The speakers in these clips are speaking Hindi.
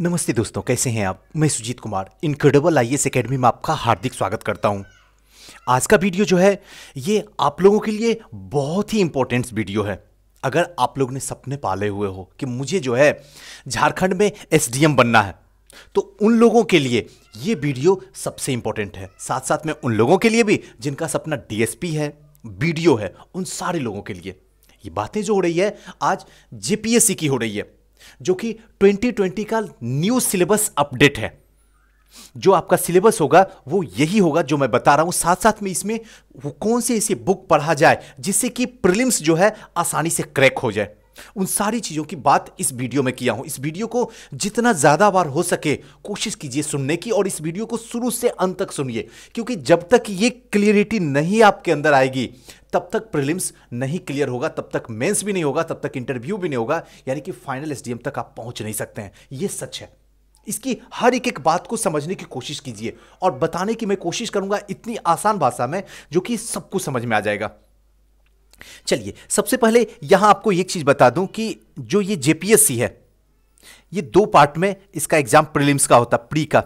नमस्ते दोस्तों कैसे हैं आप मैं Sujeet Kumar incredible I S academy में आपका हार्दिक स्वागत करता हूं। आज का वीडियो जो है ये आप लोगों के लिए बहुत ही इम्पोर्टेंट वीडियो है अगर आप लोग ने सपने पाले हुए हो कि मुझे जो है झारखंड में एस बनना है तो उन लोगों के लिए ये वीडियो सबसे इम्पोर्टेंट है साथ साथ में उन लोगों के लिए भी जिनका सपना डीएसपी है वीडियो है उन सारे लोगों के लिए ये बातें जो हो रही है आज जेपीएससी की हो रही है जो कि 2020 का न्यू सिलेबस अपडेट है जो आपका सिलेबस होगा वो यही होगा जो मैं बता रहा हूं साथ साथ में इसमें वो कौन से ऐसी बुक पढ़ा जाए जिससे कि प्रिलिम्स जो है आसानी से क्रैक हो जाए उन सारी चीज़ों की बात इस वीडियो में किया हूँ इस वीडियो को जितना ज़्यादा बार हो सके कोशिश कीजिए सुनने की और इस वीडियो को शुरू से अंत तक सुनिए क्योंकि जब तक ये क्लियरिटी नहीं आपके अंदर आएगी तब तक प्रीलिम्स नहीं क्लियर होगा तब तक मेंस भी नहीं होगा तब तक इंटरव्यू भी नहीं होगा यानी कि फाइनल एसडीएम तक आप पहुंच नहीं सकते हैं ये सच है इसकी हर एक एक बात को समझने की कोशिश कीजिए और बताने की मैं कोशिश करूंगा इतनी आसान भाषा में जो कि सबको समझ में आ जाएगा चलिए सबसे पहले यहां आपको एक चीज बता दूं कि जो ये जेपीएससी है ये दो पार्ट में इसका एग्जाम प्रीलिम्स का होता प्री का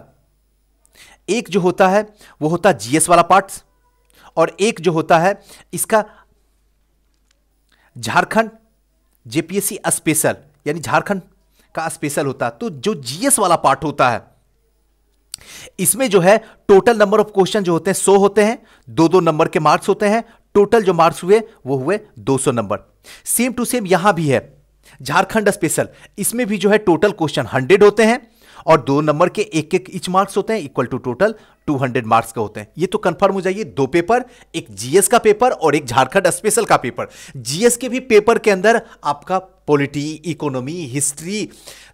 एक जो होता है वो होता जीएस वाला पार्ट और एक जो होता है इसका झारखंड जेपीएससी स्पेशल यानी झारखंड का स्पेशल होता तो जो जीएस वाला पार्ट होता है इसमें जो है टोटल नंबर ऑफ क्वेश्चन जो होते हैं सो होते हैं दो दो नंबर के मार्क्स होते हैं टोटल जो मार्क्स हुए वो हुए 200 नंबर सेम टू सेम यहां भी है झारखंड स्पेशल इसमें भी जो है टोटल क्वेश्चन 100 होते हैं और दो नंबर के एक एक इच मार्क्स होते हैं इक्वल टू टोटल 200 मार्क्स का होते हैं ये तो कंफर्म हो जाइए दो पेपर एक जीएस का पेपर और एक झारखंड स्पेशल का पेपर जीएस के भी पेपर के अंदर आपका पॉलिटी इकोनॉमी हिस्ट्री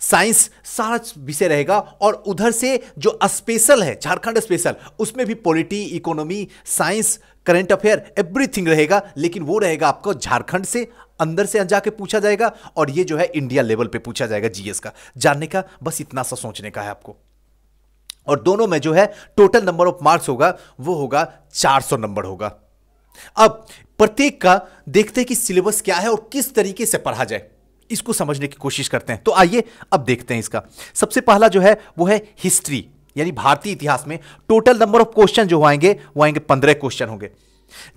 साइंस सारा विषय रहेगा और उधर से जो स्पेशल है झारखंड स्पेशल उसमें भी polity economy science current affair everything रहेगा लेकिन वो रहेगा आपको झारखंड से अंदर से जाके पूछा जाएगा और ये जो है इंडिया लेवल पे पूछा जाएगा जीएस का जानने का बस इतना सा सोचने का है आपको और दोनों में जो है टोटल नंबर ऑफ मार्क्स होगा वो होगा 400 नंबर होगा अब प्रत्येक का देखते हैं कि सिलेबस क्या है और किस तरीके से पढ़ा जाए इसको समझने की कोशिश करते हैं तो आइए अब देखते हैं इसका सबसे पहला जो है वो है हिस्ट्री यानी भारतीय इतिहास में टोटल नंबर ऑफ क्वेश्चन जो आएंगे वो आएंगे पंद्रह क्वेश्चन होंगे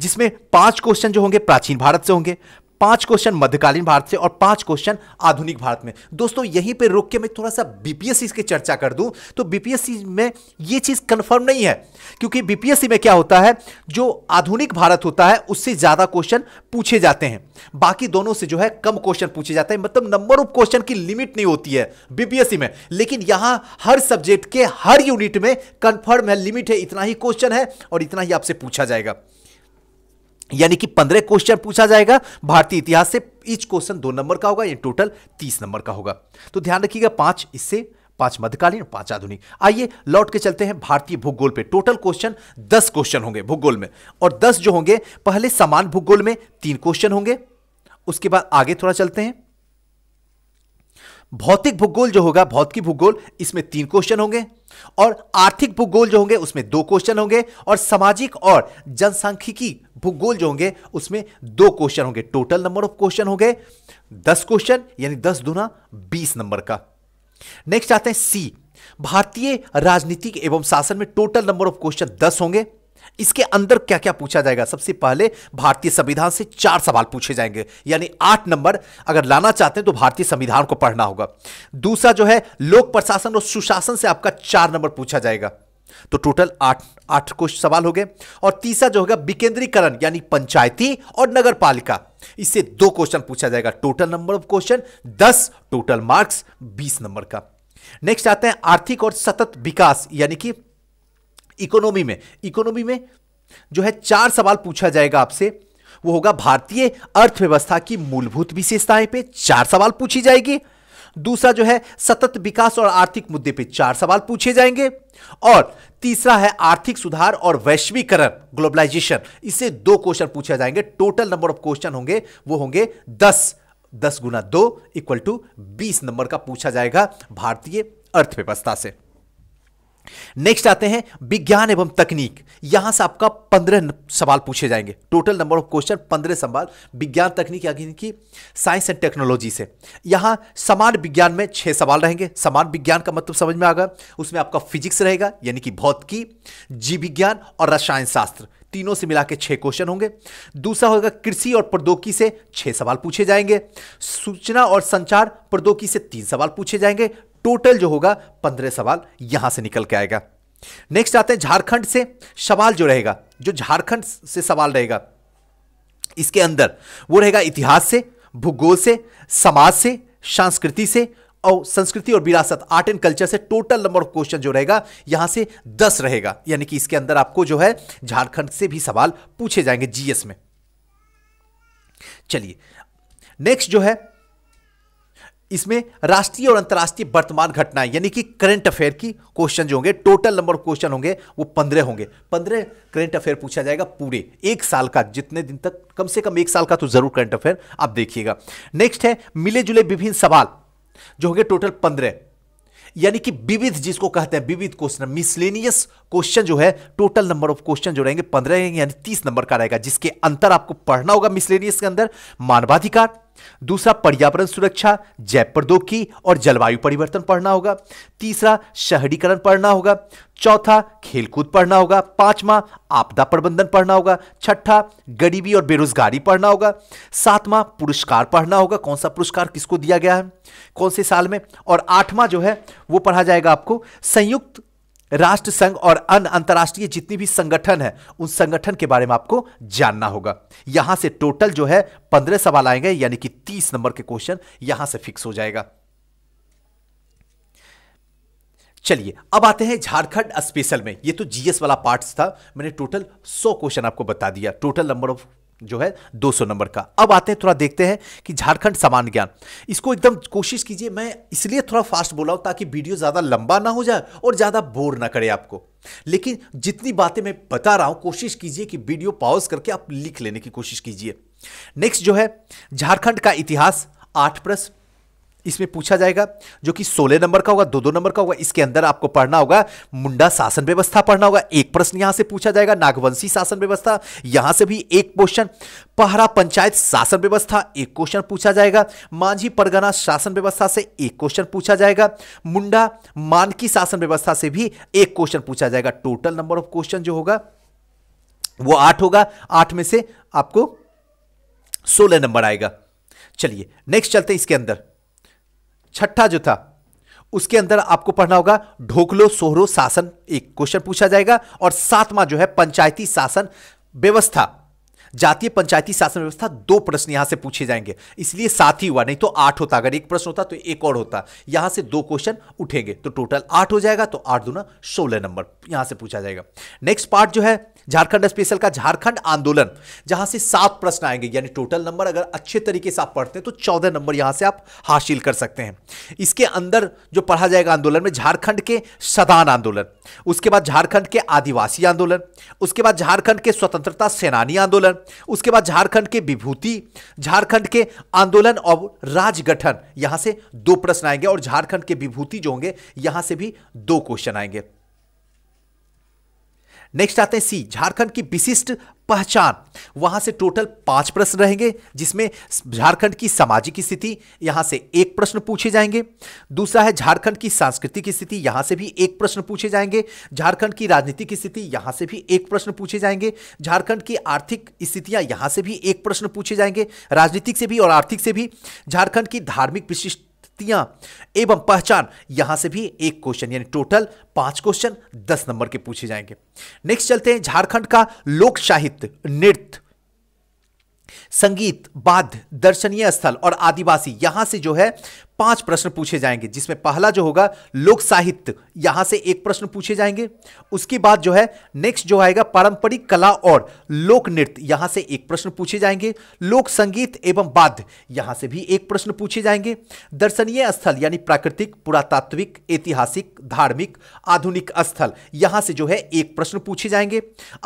जिसमें पांच क्वेश्चन जो होंगे प्राचीन भारत से होंगे पांच क्वेश्चन मध्यकालीन भारत से और पांच क्वेश्चन आधुनिक भारत में दोस्तों यहीं पर रोक के मैं थोड़ा सा बीपीएससी की चर्चा कर दूं तो बीपीएससी में यह चीज कंफर्म नहीं है क्योंकि बीपीएससी में क्या होता है जो आधुनिक भारत होता है उससे ज्यादा क्वेश्चन पूछे जाते हैं बाकी दोनों से जो है कम क्वेश्चन पूछे जाते हैं मतलब नंबर ऑफ क्वेश्चन की लिमिट नहीं होती है बीपीएससी में लेकिन यहां हर सब्जेक्ट के हर यूनिट में कंफर्म है लिमिट है इतना ही क्वेश्चन है और इतना ही आपसे पूछा जाएगा यानी कि पंद्रह क्वेश्चन पूछा जाएगा भारतीय इतिहास से ईच क्वेश्चन दो नंबर का होगा या टोटल तीस नंबर का होगा तो ध्यान रखिएगा पांच इससे पांच मध्यकालीन और पांच आधुनिक आइए लौट के चलते हैं भारतीय भूगोल पे टोटल क्वेश्चन दस क्वेश्चन होंगे भूगोल में और दस जो होंगे पहले समान भूगोल में तीन क्वेश्चन होंगे उसके बाद आगे थोड़ा चलते हैं भौतिक भूगोल जो होगा भौतिक भूगोल इसमें तीन क्वेश्चन होंगे और आर्थिक भूगोल जो होंगे उसमें दो क्वेश्चन होंगे और सामाजिक और जनसांख्यिकी भूगोल जो होंगे उसमें दो क्वेश्चन होंगे टोटल नंबर ऑफ क्वेश्चन होंगे दस क्वेश्चन यानी दस दुना बीस नंबर का नेक्स्ट आते हैं सी भारतीय राजनीतिक एवं शासन में टोटल नंबर ऑफ क्वेश्चन दस होंगे इसके अंदर क्या क्या पूछा जाएगा सबसे पहले भारतीय संविधान से चार सवाल पूछे जाएंगे यानी आठ नंबर अगर लाना चाहते हैं तो भारतीय संविधान को पढ़ना होगा दूसरा जो है लोक प्रशासन और सुशासन से आपका चार नंबर पूछा जाएगा तो टोटल आठ आठ कुछ सवाल हो गए और तीसरा जो होगा विकेंद्रीकरण यानी पंचायती और नगर पालिका इससे दो क्वेश्चन पूछा जाएगा टोटल नंबर ऑफ क्वेश्चन दस टोटल मार्क्स बीस नंबर का नेक्स्ट आते हैं आर्थिक और सतत विकास यानी कि इकोनॉमी में इकोनॉमी में जो है चार सवाल पूछा जाएगा आपसे वो होगा भारतीय अर्थव्यवस्था की मूलभूत विशेषताएं पे चार सवाल पूछी जाएगी दूसरा जो है सतत विकास और आर्थिक मुद्दे पे चार सवाल पूछे जाएंगे और तीसरा है आर्थिक सुधार और वैश्वीकरण ग्लोबलाइजेशन इससे दो क्वेश्चन पूछे जाएंगे टोटल नंबर ऑफ क्वेश्चन होंगे वो होंगे दस दस गुना दो इक्वल टू बीस नंबर का पूछा जाएगा भारतीय अर्थव्यवस्था से नेक्स्ट आते हैं विज्ञान एवं तकनीक यहां से आपका पंद्रह सवाल पूछे जाएंगे टोटल नंबर ऑफ क्वेश्चन पंद्रह सवाल विज्ञान तकनीक की साइंस एंड टेक्नोलॉजी से यहां समान विज्ञान में छह सवाल रहेंगे समान विज्ञान का मतलब समझ में आ गया उसमें आपका फिजिक्स रहेगा यानी कि भौतिकी जीव विज्ञान और रसायन शास्त्र तीनों से मिला के छह क्वेश्चन होंगे दूसरा होगा कृषि और प्रौद्योगिकी से छह सवाल पूछे जाएंगे सूचना और संचार प्रौद्योगिकी से तीन सवाल पूछे जाएंगे टोटल जो होगा पंद्रह सवाल यहां से निकल के आएगा नेक्स्ट आते हैं झारखंड से सवाल जो रहेगा जो झारखंड से सवाल रहेगा इसके अंदर वो रहेगा इतिहास से भूगोल से समाज से संस्कृति से और संस्कृति और विरासत आर्ट एंड कल्चर से टोटल नंबर ऑफ क्वेश्चन जो रहेगा यहां से दस रहेगा यानी कि इसके अंदर आपको जो है झारखंड से भी सवाल पूछे जाएंगे जीएस में चलिए नेक्स्ट जो है इसमें राष्ट्रीय और अंतर्राष्ट्रीय वर्तमान घटनाएं यानी कि करंट अफेयर की क्वेश्चन जो होंगे टोटल नंबर ऑफ क्वेश्चन होंगे वो पंद्रह होंगे पंद्रह करंट अफेयर पूछा जाएगा पूरे एक साल का जितने दिन तक कम से कम एक साल का तो जरूर करंट अफेयर आप देखिएगा नेक्स्ट है मिले जुले विभिन्न सवाल जो होंगे टोटल पंद्रह यानी कि विविध जिसको कहते हैं विविध क्वेश्चन मिसलेनियस क्वेश्चन जो है टोटल नंबर ऑफ क्वेश्चन जो रहेंगे पंद्रह यानी तीस नंबर का रहेगा जिसके अंतर आपको पढ़ना होगा मिसलेनियस के अंदर मानवाधिकार दूसरा पर्यावरण सुरक्षा जैव प्रौद्योगिकी और जलवायु परिवर्तन पढ़ना होगा तीसरा शहरीकरण पढ़ना होगा चौथा खेलकूद पढ़ना होगा पांचवा आपदा प्रबंधन पढ़ना होगा छठा गरीबी और बेरोजगारी पढ़ना होगा सातवां पुरस्कार पढ़ना होगा कौन सा पुरस्कार किसको दिया गया है कौन से साल में और आठवां जो है वो पढ़ा जाएगा आपको संयुक्त राष्ट्र संघ और अन्य अंतर्राष्ट्रीय जितनी भी संगठन है उन संगठन के बारे में आपको जानना होगा यहां से टोटल जो है पंद्रह सवाल आएंगे यानी कि तीस नंबर के क्वेश्चन यहां से फिक्स हो जाएगा चलिए अब आते हैं झारखंड स्पेशल में ये तो जीएस वाला पार्ट्स था मैंने टोटल 100 क्वेश्चन आपको बता दिया टोटल नंबर ऑफ जो है 200 नंबर का अब आते हैं थोड़ा देखते हैं कि झारखंड सामान्य ज्ञान इसको एकदम कोशिश कीजिए मैं इसलिए थोड़ा फास्ट बोला ताकि वीडियो ज़्यादा लंबा ना हो जाए और ज़्यादा बोर ना करे आपको लेकिन जितनी बातें मैं बता रहा हूं कोशिश कीजिए कि वीडियो पॉज करके आप लिख लेने की कोशिश कीजिए नेक्स्ट जो है झारखंड का इतिहास आठ प्रश्न इसमें पूछा जाएगा जो कि सोलह नंबर का होगा दो दो नंबर का होगा इसके अंदर आपको पढ़ना होगा मुंडा शासन व्यवस्था पढ़ना होगा एक प्रश्न यहां से पूछा जाएगा नागवंशी शासन व्यवस्था यहां से भी एक क्वेश्चन पहरा पंचायत शासन व्यवस्था एक क्वेश्चन पूछा जाएगा मांझी परगना शासन व्यवस्था से एक क्वेश्चन पूछा जाएगा मुंडा मानकी शासन व्यवस्था से भी एक क्वेश्चन पूछा जाएगा टोटल नंबर ऑफ क्वेश्चन जो होगा वो आठ होगा आठ में से आपको सोलह नंबर आएगा चलिए नेक्स्ट चलते हैं इसके अंदर छठा जो था उसके अंदर आपको पढ़ना होगा ढोकलो सोहरो शासन एक क्वेश्चन पूछा जाएगा और सातवां जो है पंचायती शासन व्यवस्था जातीय पंचायती शासन व्यवस्था दो प्रश्न यहां से पूछे जाएंगे इसलिए साथ ही हुआ नहीं तो आठ होता अगर एक प्रश्न होता तो एक और होता यहां से दो क्वेश्चन उठेंगे तो टोटल आठ हो जाएगा तो आठ दूना सोलह नंबर यहां से पूछा जाएगा नेक्स्ट पार्ट जो है झारखंड स्पेशल का झारखंड आंदोलन जहां से सात प्रश्न आएंगे यानी टोटल नंबर अगर अच्छे तरीके से आप पढ़ते हैं तो चौदह नंबर यहां से आप हासिल कर सकते हैं इसके अंदर जो पढ़ा जाएगा आंदोलन में झारखंड के सदान आंदोलन उसके बाद झारखंड के आदिवासी आंदोलन उसके बाद झारखंड के स्वतंत्रता सेनानी आंदोलन उसके बाद झारखंड के विभूति झारखंड के आंदोलन और राजगठन यहां से दो प्रश्न आएंगे और झारखंड के विभूति जो होंगे यहां से भी दो क्वेश्चन आएंगे नेक्स्ट आते हैं सी झारखंड की विशिष्ट पहचान वहां से टोटल पांच प्रश्न रहेंगे जिसमें झारखंड की सामाजिक स्थिति यहां से एक प्रश्न पूछे जाएंगे दूसरा है झारखंड की सांस्कृतिक स्थिति यहां से भी एक प्रश्न पूछे जाएंगे झारखंड की राजनीतिक स्थिति यहां से भी एक प्रश्न पूछे जाएंगे झारखंड की आर्थिक स्थितियां यहां से भी एक प्रश्न पूछे जाएंगे राजनीतिक से भी और आर्थिक से भी झारखंड की धार्मिक विशिष्ट शक्तियां एवं पहचान यहां से भी एक क्वेश्चन यानी टोटल पांच क्वेश्चन दस नंबर के पूछे जाएंगे नेक्स्ट चलते हैं झारखंड का लोक साहित्य नृत्य संगीत बाद दर्शनीय स्थल और आदिवासी यहां से जो है पांच प्रश्न पूछे जाएंगे जिसमें पहला जो होगा लोक साहित्य यहां से एक प्रश्न पूछे जाएंगे उसके बाद जो है नेक्स्ट जो आएगा पारंपरिक कला और लोक नृत्य यहां से एक प्रश्न पूछे जाएंगे लोक संगीत एवं वाद्य यहां से भी एक प्रश्न पूछे जाएंगे दर्शनीय स्थल यानी प्राकृतिक पुरातात्विक ऐतिहासिक धार्मिक आधुनिक स्थल यहां से जो है एक प्रश्न पूछे जाएंगे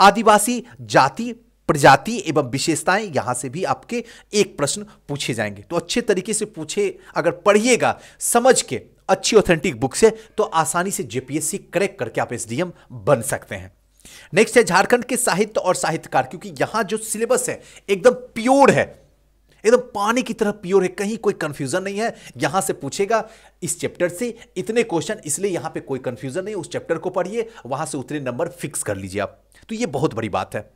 आदिवासी जाति प्रजाति एवं विशेषताएं यहां से भी आपके एक प्रश्न पूछे जाएंगे तो अच्छे तरीके से पूछे अगर पढ़िएगा समझ के अच्छी ऑथेंटिक बुक से तो आसानी से जेपीएससी क्रैक करके आप एस बन सकते हैं नेक्स्ट है झारखंड के साहित्य और साहित्यकार क्योंकि यहां जो सिलेबस है एकदम प्योर है एकदम पानी की तरह प्योर है कहीं कोई कंफ्यूजन नहीं है यहां से पूछेगा इस चैप्टर से इतने क्वेश्चन इसलिए यहां पे कोई कंफ्यूजन नहीं उस चैप्टर को पढ़िए वहां से उतने नंबर फिक्स कर लीजिए आप तो ये बहुत बड़ी बात है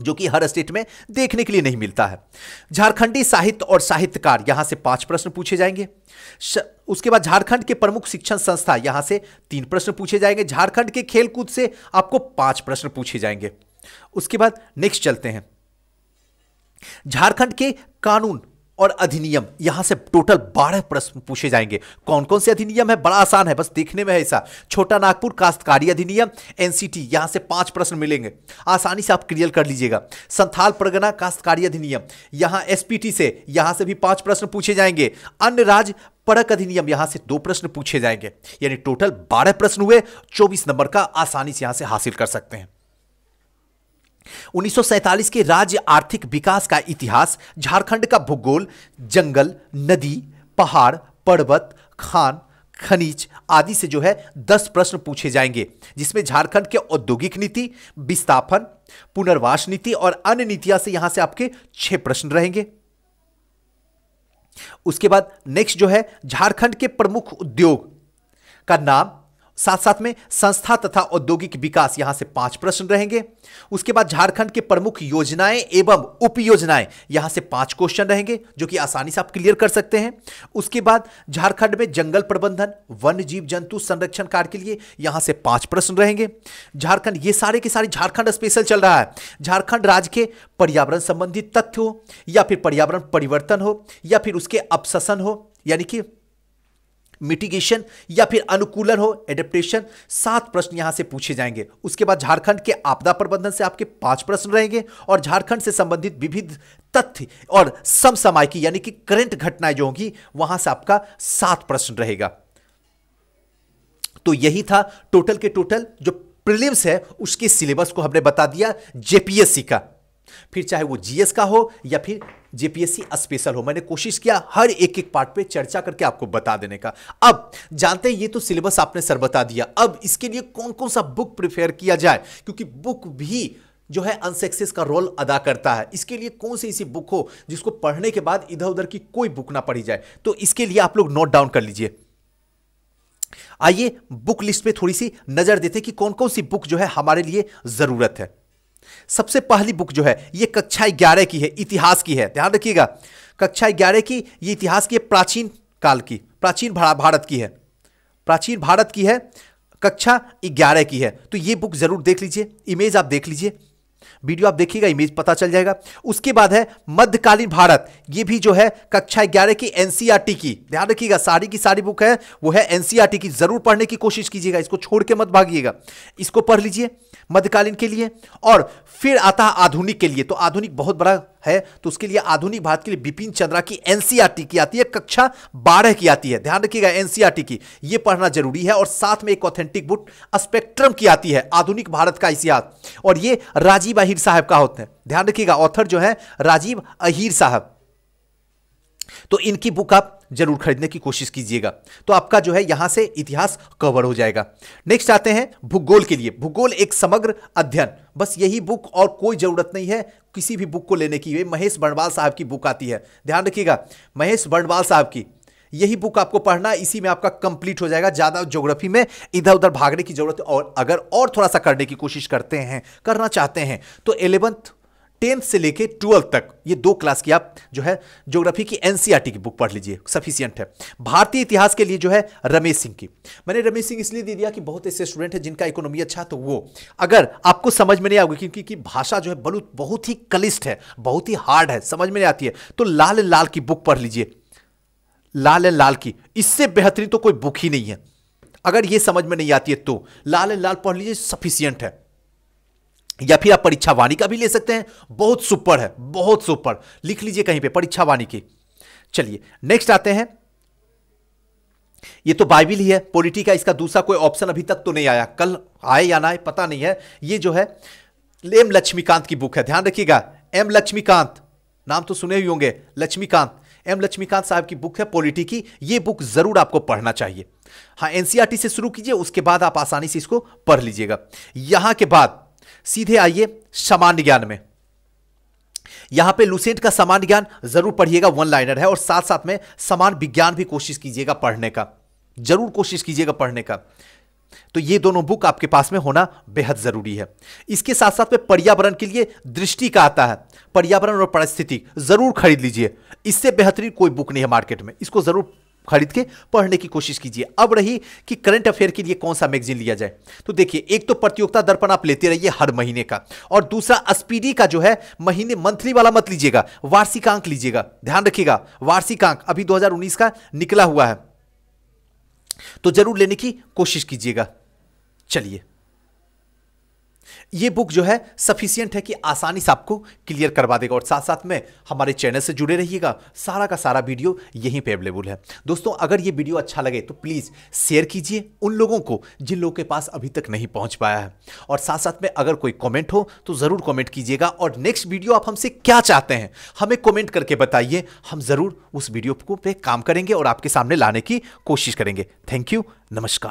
जो कि हर स्टेट में देखने के लिए नहीं मिलता है झारखंडी साहित्य और साहित्यकार यहां से पांच प्रश्न पूछे जाएंगे उसके बाद झारखंड के प्रमुख शिक्षण संस्था यहां से तीन प्रश्न पूछे जाएंगे झारखंड के खेलकूद से आपको पांच प्रश्न पूछे जाएंगे उसके बाद नेक्स्ट चलते हैं झारखंड के कानून और अधिनियम यहां से टोटल बारह प्रश्न पूछे जाएंगे कौन कौन से अधिनियम है बड़ा आसान है बस देखने में है ऐसा छोटा नागपुर काश्तकारी अधिनियम एनसीटी यहां से पांच प्रश्न मिलेंगे आसानी से आप क्लियर कर लीजिएगा संथाल परगना काश्तकारी अधिनियम यहां एसपीटी से यहां से भी पांच प्रश्न पूछे जाएंगे अन्य राज्य पड़क अधिनियम यहां से दो प्रश्न पूछे जाएंगे यानी टोटल बारह प्रश्न हुए चौबीस नंबर का आसानी से यहां से हासिल कर सकते हैं 1947 के राज्य आर्थिक विकास का इतिहास झारखंड का भूगोल जंगल नदी पहाड़ पर्वत खान खनिज आदि से जो है दस प्रश्न पूछे जाएंगे जिसमें झारखंड के औद्योगिक नीति विस्थापन पुनर्वास नीति और अन्य नीतियां से यहां से आपके छह प्रश्न रहेंगे उसके बाद नेक्स्ट जो है झारखंड के प्रमुख उद्योग का नाम साथ साथ में संस्था तथा औद्योगिक विकास यहां से पांच प्रश्न रहेंगे उसके बाद झारखंड के प्रमुख योजनाएं एवं उप योजनाएं यहां से पांच क्वेश्चन रहेंगे जो कि आसानी से आप क्लियर कर सकते हैं उसके बाद झारखंड में जंगल प्रबंधन वन जीव जंतु संरक्षण कार्य के लिए यहां से पांच प्रश्न रहेंगे झारखंड ये सारे के सारे झारखंड स्पेशल चल रहा है झारखंड राज्य के पर्यावरण संबंधी तथ्य हो या फिर पर्यावरण परिवर्तन हो या फिर उसके अपशासन हो यानी कि मिटिगेशन या फिर अनुकूलन हो एडेप्टेशन सात प्रश्न यहां से पूछे जाएंगे उसके बाद झारखंड के आपदा प्रबंधन से आपके पांच प्रश्न रहेंगे और झारखंड से संबंधित विविध तथ्य और समसमाय की यानी कि करंट घटनाएं जो होंगी वहां से आपका सात प्रश्न रहेगा तो यही था टोटल के टोटल जो प्रीलिम्स है उसके सिलेबस को हमने बता दिया जेपीएससी का फिर चाहे वो जीएस का हो या फिर जेपीएससी स्पेशल हो मैंने कोशिश किया हर एक एक पार्ट पे चर्चा करके आपको बता देने का अब जानते हैं ये तो सिलेबस आपने सर बता दिया अब इसके लिए कौन कौन सा बुक प्रिफेयर किया जाए क्योंकि बुक भी जो है अनसेक्सेस का रोल अदा करता है इसके लिए कौन सी ऐसी बुक हो जिसको पढ़ने के बाद इधर उधर की कोई बुक ना पढ़ी जाए तो इसके लिए आप लोग नोट डाउन कर लीजिए आइए बुक लिस्ट पे थोड़ी सी नजर देते कि कौन कौन सी बुक जो है हमारे लिए जरूरत है सबसे पहली बुक जो है ये कक्षा ग्यारह की है इतिहास की है ध्यान रखिएगा कक्षा ग्यारह की ये इतिहास की प्राचीन काल की प्राचीन भारत की है प्राचीन भारत की है कक्षा ग्यारह की है तो ये बुक जरूर देख लीजिए इमेज आप देख लीजिए वीडियो आप देखिएगा इमेज पता चल जाएगा उसके बाद है मध्यकालीन भारत ये भी जो है कक्षा ग्यारह की एनसीईआरटी e की ध्यान रखिएगा सारी की सारी बुक है वो है एनसीईआरटी e की जरूर पढ़ने की कोशिश कीजिएगा इसको छोड़ के मत भागिएगा इसको पढ़ लीजिए मध्यकालीन के लिए और फिर आता है आधुनिक के लिए तो आधुनिक बहुत बड़ा है तो उसके लिए आधुनिक भारत के लिए बिपिन चंद्रा की एनसीआरटी e की आती है कक्षा बारह की आती है ध्यान रखिएगा एनसीआरटी e की यह पढ़ना जरूरी है और साथ में एक ऑथेंटिक बुक स्पेक्ट्रम की आती है आधुनिक भारत का इतिहास और यह राजीव अहिर साहब का होता है ध्यान रखिएगा ऑथर जो है राजीव अहिर साहब तो इनकी बुक आप जरूर खरीदने की कोशिश कीजिएगा तो आपका जो है यहां से इतिहास कवर हो जाएगा नेक्स्ट आते हैं भूगोल के लिए भूगोल एक समग्र अध्ययन बस यही बुक और कोई जरूरत नहीं है किसी भी बुक को लेने की ये महेश बर्णवाल साहब की बुक आती है ध्यान रखिएगा महेश बर्णवाल साहब की यही बुक आपको पढ़ना इसी में आपका कंप्लीट हो जाएगा ज़्यादा ज्योग्राफी में इधर उधर भागने की जरूरत और अगर और थोड़ा सा करने की कोशिश करते हैं करना चाहते हैं तो एलेवंथ टेंथ से लेके ट्वेल्थ तक ये दो क्लास की आप जो है ज्योग्राफी की एनसीईआरटी की बुक पढ़ लीजिए सफिशियंट है भारतीय इतिहास के लिए जो है रमेश सिंह की मैंने रमेश सिंह इसलिए दे दिया कि बहुत ऐसे स्टूडेंट हैं जिनका इकोनॉमी अच्छा तो वो अगर आपको समझ में नहीं आओगे क्योंकि भाषा जो है बहुत बहुत ही कलिष्ट है बहुत ही हार्ड है समझ में नहीं आती है तो लाल लाल की बुक पढ़ लीजिए लाल लाल की इससे बेहतरीन तो कोई बुक ही नहीं है अगर ये समझ में नहीं आती है तो लाल लाल पढ़ लीजिए सफिशियंट है या फिर आप परीक्षा वाणी का भी ले सकते हैं बहुत सुपर है बहुत सुपर लिख लीजिए कहीं पे परीक्षा वाणी की चलिए नेक्स्ट आते हैं ये तो बाइबिल ही है पॉलिटी का इसका दूसरा कोई ऑप्शन अभी तक तो नहीं आया कल आए या ना आए पता नहीं है ये जो है एम लक्ष्मीकांत की बुक है ध्यान रखिएगा एम लक्ष्मीकांत नाम तो सुने ही होंगे लक्ष्मीकांत एम लक्ष्मीकांत साहब की बुक है पॉलिटी की ये बुक जरूर आपको पढ़ना चाहिए हाँ एनसीआरटी e से शुरू कीजिए उसके बाद आप आसानी से इसको पढ़ लीजिएगा यहां के बाद सीधे आइए सामान्य ज्ञान में यहां पे लुसेंट का सामान्य ज्ञान जरूर पढ़िएगा वन लाइनर है और साथ साथ में समान विज्ञान भी कोशिश कीजिएगा पढ़ने का जरूर कोशिश कीजिएगा पढ़ने का तो ये दोनों बुक आपके पास में होना बेहद जरूरी है इसके साथ साथ में पर्यावरण के लिए दृष्टि का आता है पर्यावरण और परिस्थिति जरूर खरीद लीजिए इससे बेहतरीन कोई बुक नहीं है मार्केट में इसको जरूर खरीद के पढ़ने की कोशिश कीजिए अब रही कि करंट अफेयर के लिए कौन सा मैगजीन लिया जाए तो देखिए एक तो प्रतियोगिता दर्पण आप लेते रहिए हर महीने का और दूसरा स्पीडी का जो है महीने मंथली वाला मत लीजिएगा वार्षिक अंक लीजिएगा ध्यान रखिएगा वार्षिक अंक अभी 2019 का निकला हुआ है तो जरूर लेने की कोशिश कीजिएगा चलिए ये बुक जो है सफिशियंट है कि आसानी से आपको क्लियर करवा देगा और साथ साथ में हमारे चैनल से जुड़े रहिएगा सारा का सारा वीडियो यहीं पे अवेलेबल है दोस्तों अगर ये वीडियो अच्छा लगे तो प्लीज़ शेयर कीजिए उन लोगों को जिन लोगों के पास अभी तक नहीं पहुंच पाया है और साथ साथ में अगर कोई कॉमेंट हो तो ज़रूर कॉमेंट कीजिएगा और नेक्स्ट वीडियो आप हमसे क्या चाहते हैं हमें कॉमेंट करके बताइए हम ज़रूर उस वीडियो को पे काम करेंगे और आपके सामने लाने की कोशिश करेंगे थैंक यू नमस्कार